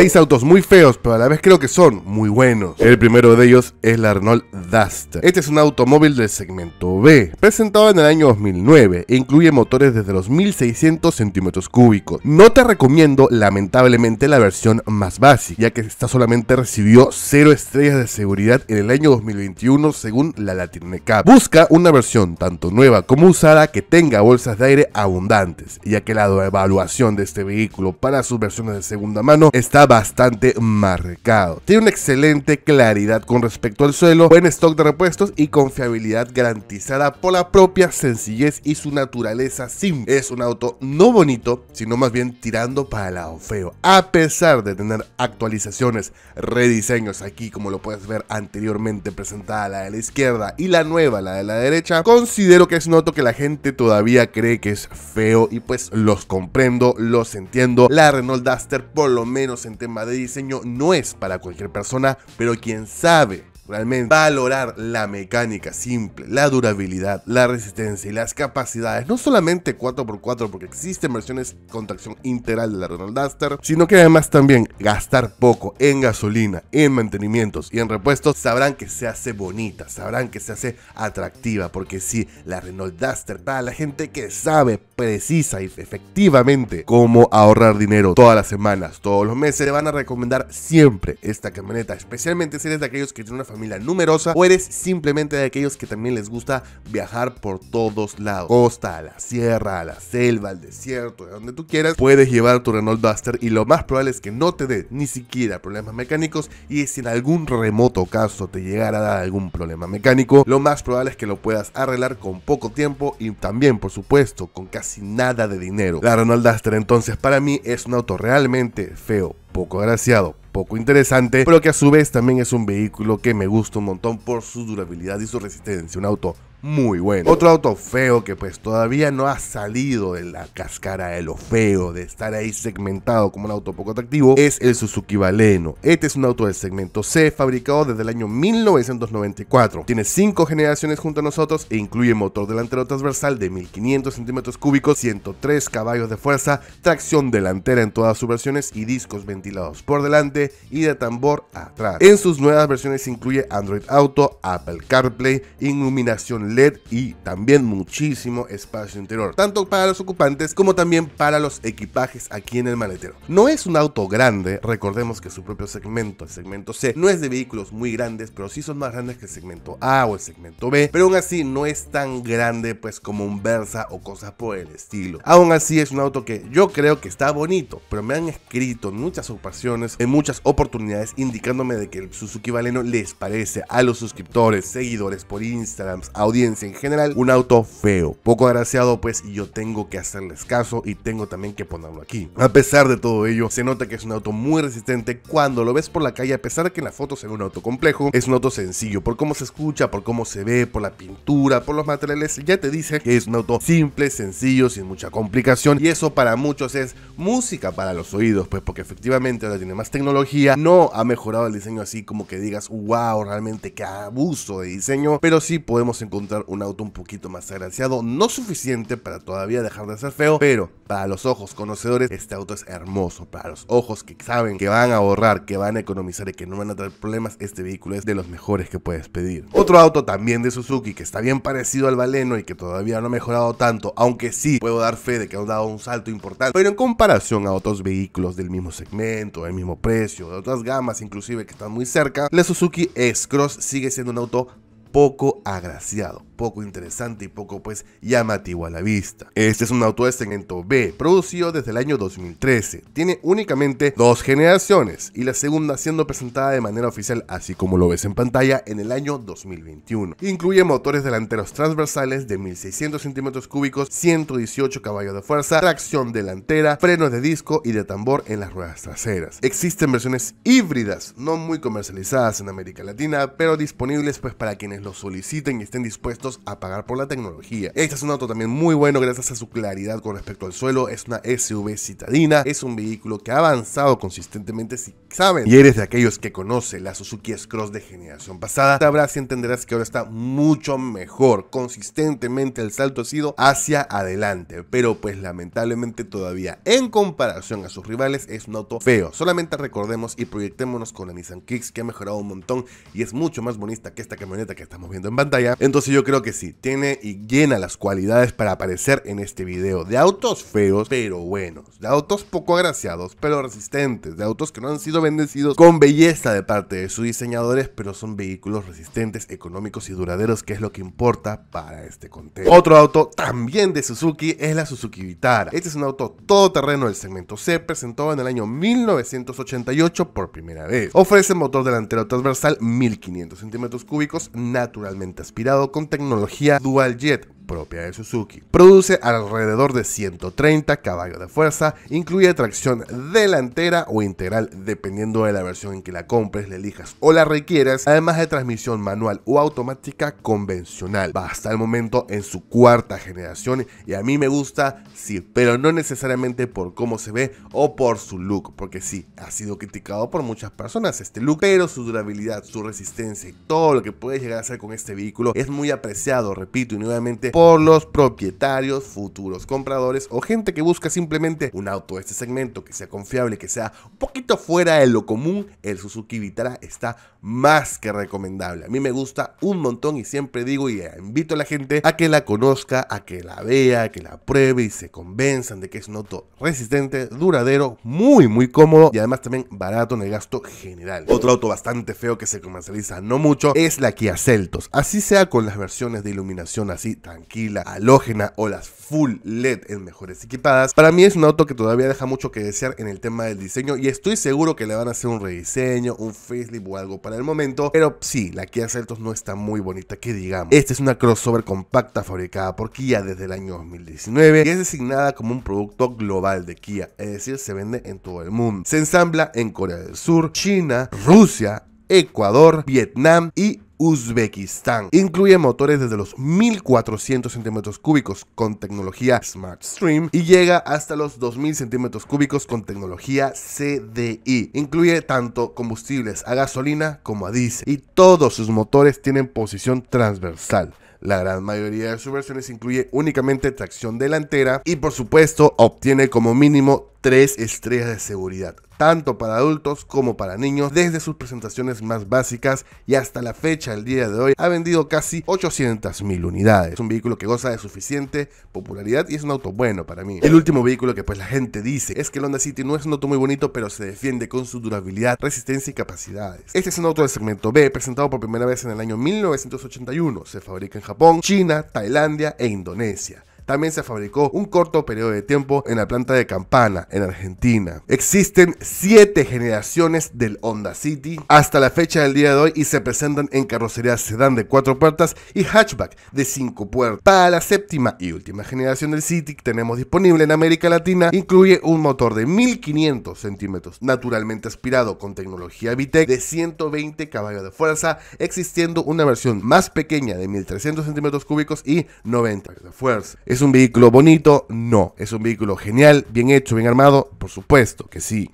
Seis autos muy feos, pero a la vez creo que son muy buenos. El primero de ellos es la Arnold Dust. Este es un automóvil del segmento B, presentado en el año 2009 e incluye motores desde los 1600 centímetros cúbicos. No te recomiendo, lamentablemente, la versión más básica, ya que esta solamente recibió 0 estrellas de seguridad en el año 2021 según la LatinCap. Busca una versión tanto nueva como usada que tenga bolsas de aire abundantes, ya que la evaluación de este vehículo para sus versiones de segunda mano está bastante marcado. Tiene una excelente claridad con respecto al suelo, buen stock de repuestos y confiabilidad garantizada por la propia sencillez y su naturaleza simple. Es un auto no bonito, sino más bien tirando para el lado feo. A pesar de tener actualizaciones, rediseños aquí, como lo puedes ver anteriormente presentada la de la izquierda y la nueva, la de la derecha, considero que es un auto que la gente todavía cree que es feo y pues los comprendo, los entiendo. La Renault Duster por lo menos en tema de diseño no es para cualquier persona, pero quien sabe realmente valorar la mecánica simple, la durabilidad, la resistencia y las capacidades, no solamente 4x4 porque existen versiones con tracción integral de la Renault Duster, sino que además también gastar poco en gasolina, en mantenimientos y en repuestos, sabrán que se hace bonita, sabrán que se hace atractiva, porque si la Renault Duster para la gente que sabe, precisa y efectivamente cómo ahorrar dinero todas las semanas, todos los meses, le van a recomendar siempre esta camioneta, especialmente si eres de aquellos que tienen una familia familia numerosa o eres simplemente de aquellos que también les gusta viajar por todos lados. Costa, a la sierra, a la selva, al desierto, donde tú quieras, puedes llevar tu Renault Duster y lo más probable es que no te dé ni siquiera problemas mecánicos y si en algún remoto caso te llegara a dar algún problema mecánico, lo más probable es que lo puedas arreglar con poco tiempo y también, por supuesto, con casi nada de dinero. La Renault Duster entonces para mí es un auto realmente feo, poco agraciado, poco interesante, pero que a su vez también es un vehículo que me gusta un montón por su durabilidad y su resistencia. Un auto muy bueno. Otro auto feo que pues todavía no ha salido de la cáscara de lo feo, de estar ahí segmentado como un auto poco atractivo, es el Suzuki Valeno. Este es un auto del segmento C, fabricado desde el año 1994. Tiene 5 generaciones junto a nosotros e incluye motor delantero transversal de 1500 centímetros cúbicos, 103 caballos de fuerza, tracción delantera en todas sus versiones y discos ventilados por delante y de tambor atrás. En sus nuevas versiones incluye Android Auto, Apple CarPlay, iluminación LED y también muchísimo espacio interior, tanto para los ocupantes como también para los equipajes aquí en el maletero. No es un auto grande, recordemos que su propio segmento, el segmento C, no es de vehículos muy grandes, pero sí son más grandes que el segmento A o el segmento B, pero aún así no es tan grande pues como un Versa o cosas por el estilo. Aún así es un auto que yo creo que está bonito, pero me han escrito en muchas ocasiones, en muchas oportunidades, indicándome de que el Suzuki Valeno les parece a los suscriptores, seguidores por Instagram, audio en general, un auto feo, poco agraciado pues y yo tengo que hacerles caso y tengo también que ponerlo aquí. A pesar de todo ello, se nota que es un auto muy resistente cuando lo ves por la calle, a pesar de que en la foto es un auto complejo, es un auto sencillo, por cómo se escucha, por cómo se ve, por la pintura, por los materiales, ya te dice que es un auto simple, sencillo, sin mucha complicación y eso para muchos es música para los oídos, pues porque efectivamente ahora tiene más tecnología, no ha mejorado el diseño así como que digas, wow, realmente qué abuso de diseño, pero sí podemos encontrar un auto un poquito más agraciado, no suficiente para todavía dejar de ser feo, pero para los ojos conocedores este auto es hermoso, para los ojos que saben que van a ahorrar, que van a economizar y que no van a tener problemas, este vehículo es de los mejores que puedes pedir. Otro auto también de Suzuki que está bien parecido al Baleno y que todavía no ha mejorado tanto, aunque sí puedo dar fe de que ha dado un salto importante, pero en comparación a otros vehículos del mismo segmento, del mismo precio, de otras gamas inclusive que están muy cerca, la Suzuki S-Cross sigue siendo un auto poco agraciado, poco interesante y poco pues llamativo a la vista. Este es un auto de segmento B, producido desde el año 2013. Tiene únicamente dos generaciones y la segunda siendo presentada de manera oficial, así como lo ves en pantalla, en el año 2021. Incluye motores delanteros transversales de 1600 centímetros cúbicos, 118 caballos de fuerza, tracción delantera, frenos de disco y de tambor en las ruedas traseras. Existen versiones híbridas, no muy comercializadas en América Latina, pero disponibles pues para quienes lo soliciten y estén dispuestos a pagar por la tecnología. Este es un auto también muy bueno gracias a su claridad con respecto al suelo, es una SUV citadina, es un vehículo que ha avanzado consistentemente si saben y eres de aquellos que conoce la Suzuki S-Cross de generación pasada, sabrás y entenderás que ahora está mucho mejor, consistentemente el salto ha sido hacia adelante, pero pues lamentablemente todavía en comparación a sus rivales es un auto feo, solamente recordemos y proyectémonos con la Nissan Kicks que ha mejorado un montón y es mucho más bonita que esta camioneta que estamos viendo en pantalla. Entonces yo creo que sí, tiene y llena las cualidades para aparecer en este video. De autos feos, pero buenos. De autos poco agraciados, pero resistentes. De autos que no han sido bendecidos con belleza de parte de sus diseñadores, pero son vehículos resistentes, económicos y duraderos, que es lo que importa para este contexto. Otro auto también de Suzuki es la Suzuki Vitara. Este es un auto todoterreno del segmento C, presentado en el año 1988 por primera vez. Ofrece motor delantero transversal 1500 centímetros cúbicos, naturalmente aspirado con tecnología Dual Jet propia de Suzuki. Produce alrededor de 130 caballos de fuerza, incluye tracción delantera o integral dependiendo de la versión en que la compres, la elijas o la requieras, además de transmisión manual o automática convencional. Va hasta el momento en su cuarta generación y a mí me gusta, sí, pero no necesariamente por cómo se ve o por su look, porque sí, ha sido criticado por muchas personas este look, pero su durabilidad, su resistencia y todo lo que puede llegar a hacer con este vehículo es muy apreciado, repito, y nuevamente por los propietarios, futuros compradores o gente que busca simplemente un auto de este segmento que sea confiable, que sea un poquito fuera de lo común, el Suzuki Vitara está más que recomendable. A mí me gusta un montón y siempre digo y invito a la gente a que la conozca, a que la vea, a que la pruebe y se convenzan de que es un auto resistente, duradero, muy muy cómodo y además también barato en el gasto general. Otro auto bastante feo que se comercializa no mucho es la Kia Celtos. Así sea con las versiones de iluminación así tan la halógena o las full LED en mejores equipadas, para mí es un auto que todavía deja mucho que desear en el tema del diseño y estoy seguro que le van a hacer un rediseño, un facelift o algo para el momento, pero sí, la Kia Seltos no está muy bonita, que digamos. Esta es una crossover compacta fabricada por Kia desde el año 2019 y es designada como un producto global de Kia, es decir, se vende en todo el mundo. Se ensambla en Corea del Sur, China, Rusia, Ecuador, Vietnam y Uzbekistán. Incluye motores desde los 1400 centímetros cúbicos con tecnología Smart Stream y llega hasta los 2000 centímetros cúbicos con tecnología CDI. Incluye tanto combustibles a gasolina como a diésel y todos sus motores tienen posición transversal la gran mayoría de sus versiones incluye únicamente tracción delantera y por supuesto obtiene como mínimo 3 estrellas de seguridad, tanto para adultos como para niños, desde sus presentaciones más básicas y hasta la fecha, el día de hoy, ha vendido casi 800.000 unidades. Es un vehículo que goza de suficiente popularidad y es un auto bueno para mí. El último vehículo que pues la gente dice es que el Honda City no es un auto muy bonito, pero se defiende con su durabilidad, resistencia y capacidades. Este es un auto del segmento B, presentado por primera vez en el año 1981. Se fabrica en Japón, China, Tailandia e Indonesia. También se fabricó un corto periodo de tiempo en la planta de Campana, en Argentina. Existen 7 generaciones del Honda City hasta la fecha del día de hoy y se presentan en carrocería sedán de 4 puertas y hatchback de 5 puertas. Para la séptima y última generación del City que tenemos disponible en América Latina, incluye un motor de 1500 centímetros, naturalmente aspirado con tecnología Vitec de 120 caballos de fuerza, existiendo una versión más pequeña de 1300 centímetros cúbicos y 90 caballos de fuerza. ¿Es un vehículo bonito? No. ¿Es un vehículo genial, bien hecho, bien armado? Por supuesto que sí.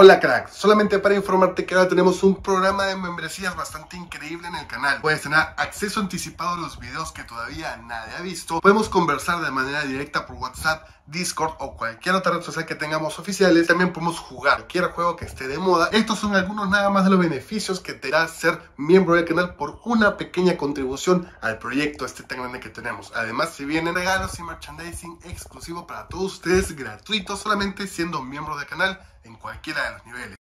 Hola crack, solamente para informarte que ahora tenemos un programa de membresías bastante increíble en el canal. Puedes tener acceso anticipado a los videos que todavía nadie ha visto. Podemos conversar de manera directa por WhatsApp, Discord o cualquier otra red social que tengamos oficiales. También podemos jugar cualquier juego que esté de moda. Estos son algunos nada más de los beneficios que te da ser miembro del canal por una pequeña contribución al proyecto este tan grande que tenemos. Además, si vienen regalos y merchandising exclusivo para todos ustedes gratuito solamente siendo miembros del canal en cualquiera de los niveles.